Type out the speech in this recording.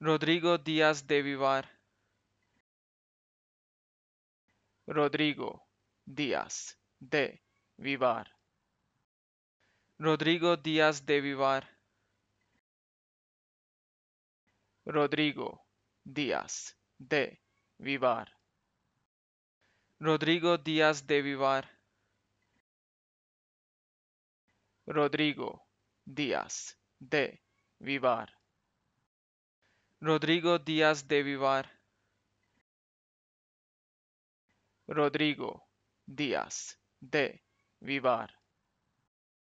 Rodrigo Díaz de Vivar. Rodrigo Díaz de Vivar. Rodrigo Díaz de Vivar. Rodrigo Díaz de Vivar. Rodrigo Díaz de Vivar. Rodrigo Díaz de Vivar. Rodrigo Díaz de Vivar. Rodrigo Díaz de Vivar.